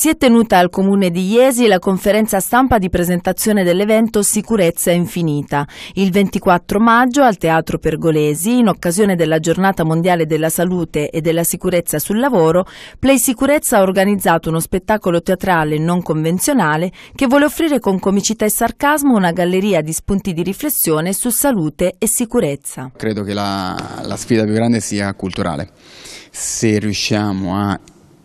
Si è tenuta al comune di Iesi la conferenza stampa di presentazione dell'evento Sicurezza Infinita il 24 maggio al Teatro Pergolesi in occasione della Giornata Mondiale della Salute e della Sicurezza sul Lavoro. Play Sicurezza ha organizzato uno spettacolo teatrale non convenzionale che vuole offrire con comicità e sarcasmo una galleria di spunti di riflessione su salute e sicurezza. Credo che la, la sfida più grande sia culturale. Se riusciamo a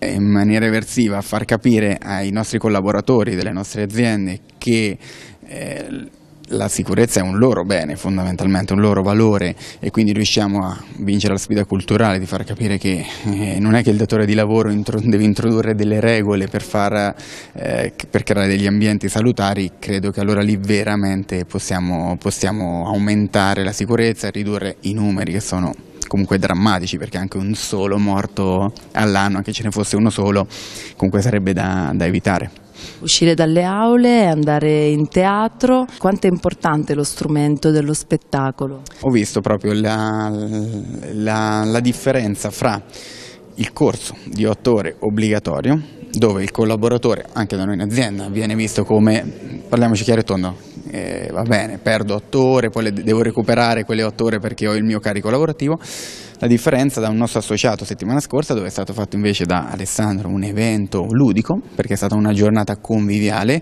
in maniera eversiva a far capire ai nostri collaboratori delle nostre aziende che eh, la sicurezza è un loro bene fondamentalmente, un loro valore e quindi riusciamo a vincere la sfida culturale di far capire che eh, non è che il datore di lavoro intro deve introdurre delle regole per, far, eh, per, creare degli ambienti salutari, credo che allora lì veramente possiamo, possiamo aumentare la sicurezza e ridurre i numeri che sono comunque drammatici perché anche un solo morto all'anno, anche ce ne fosse uno solo, comunque sarebbe da, da evitare. Uscire dalle aule, andare in teatro, quanto è importante lo strumento dello spettacolo? Ho visto proprio la, la, la differenza fra il corso di otto ore obbligatorio dove il collaboratore, anche da noi in azienda, viene visto come, parliamoci chiaro e tondo, eh, va bene, perdo otto ore, poi le devo recuperare quelle otto ore perché ho il mio carico lavorativo. La differenza da un nostro associato settimana scorsa, dove è stato fatto invece da Alessandro un evento ludico, perché è stata una giornata conviviale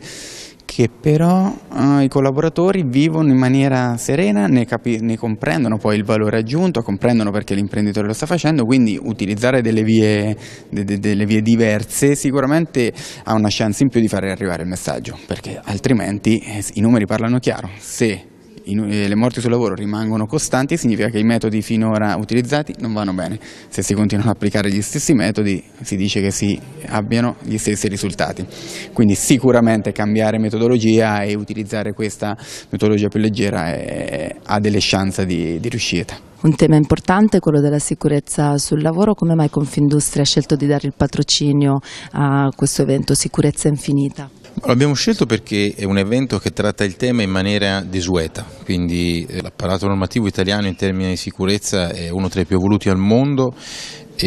che però eh, i collaboratori vivono in maniera serena, ne, ne, comprendono poi il valore aggiunto, comprendono perché l'imprenditore lo sta facendo, quindi utilizzare delle vie, de de delle vie, diverse sicuramente ha una chance in più di far arrivare il messaggio, perché altrimenti eh, i numeri parlano chiaro, se eh, le morti sul lavoro rimangono costanti significa che i metodi finora utilizzati non vanno bene. Se si continuano ad applicare gli stessi metodi si dice che si abbiano gli stessi risultati. Quindi sicuramente cambiare metodologia e utilizzare questa metodologia più leggera è, eh, ha delle chance di, di riuscita. Un tema importante è quello della sicurezza sul lavoro, come mai Confindustria ha scelto di dare il patrocinio a questo evento Sicurezza Infinita? L'abbiamo scelto perché è un evento che tratta il tema in maniera desueta, quindi eh, l'apparato normativo italiano in termini di sicurezza è uno tra i più evoluti al mondo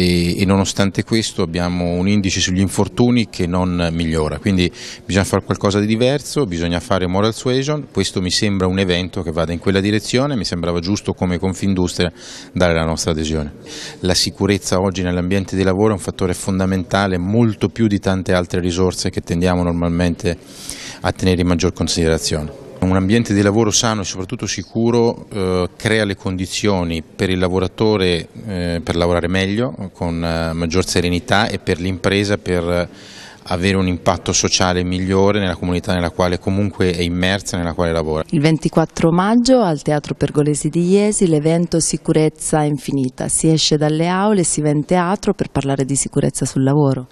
e, e, nonostante questo abbiamo un indice sugli infortuni che non migliora, quindi bisogna fare qualcosa di diverso, bisogna fare moral suasion, questo mi sembra un evento che vada in quella direzione, mi sembrava giusto come Confindustria dare la nostra adesione. La sicurezza oggi nell'ambiente di lavoro è un fattore fondamentale, molto più di tante altre risorse che tendiamo normalmente a tenere in maggior considerazione. Un ambiente di lavoro sano e soprattutto sicuro eh, crea le condizioni per il lavoratore eh, per lavorare meglio, con eh, maggior serenità e per l'impresa per eh, avere un impatto sociale migliore nella comunità nella quale comunque è immersa e nella quale lavora. Il 24 maggio al Teatro Pergolesi di Iesi l'evento Sicurezza Infinita. Si esce dalle aule, e si va in teatro per parlare di sicurezza sul lavoro.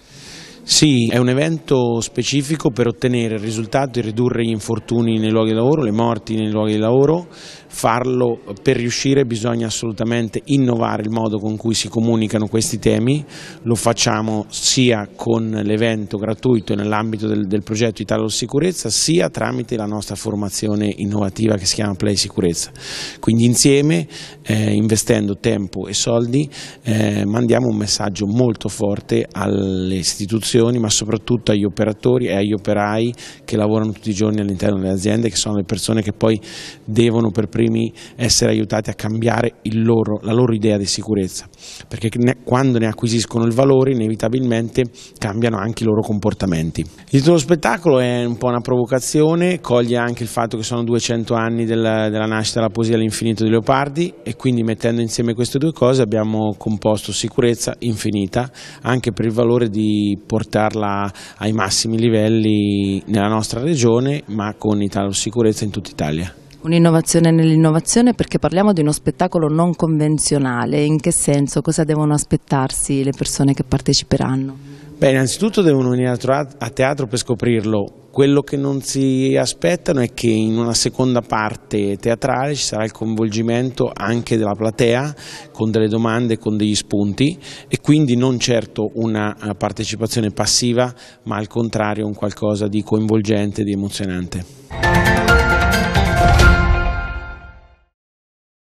Sì, è un evento specifico per ottenere il risultato di ridurre gli infortuni nei luoghi di lavoro, le morti nei luoghi di lavoro. Farlo per riuscire bisogna assolutamente innovare il modo con cui si comunicano questi temi. Lo facciamo sia con l'evento gratuito nell'ambito del, del, progetto Italo Sicurezza, sia tramite la nostra formazione innovativa che si chiama Play Sicurezza. Quindi insieme, eh, investendo tempo e soldi, eh, mandiamo un messaggio molto forte alle istituzioni istituzioni ma soprattutto agli operatori e agli operai che lavorano tutti i giorni all'interno delle aziende che sono le persone che poi devono per primi essere aiutati a cambiare loro, la loro idea di sicurezza perché ne, quando ne acquisiscono il valore inevitabilmente cambiano anche i loro comportamenti. Il titolo spettacolo è un po' una provocazione, coglie anche il fatto che sono 200 anni della, della nascita della poesia all'infinito di Leopardi e quindi mettendo insieme queste due cose abbiamo composto sicurezza infinita anche per il valore di portare portarla ai massimi livelli nella nostra regione ma con italo-sicurezza in tutta Italia. Un'innovazione nell'innovazione perché parliamo di uno spettacolo non convenzionale, in che senso? Cosa devono aspettarsi le persone che parteciperanno? Beh, innanzitutto devono venire a teatro per scoprirlo, quello che non si aspettano è che in una seconda parte teatrale ci sarà il coinvolgimento anche della platea con delle domande, con degli spunti e quindi non certo una eh, partecipazione passiva ma al contrario un qualcosa di coinvolgente, di emozionante.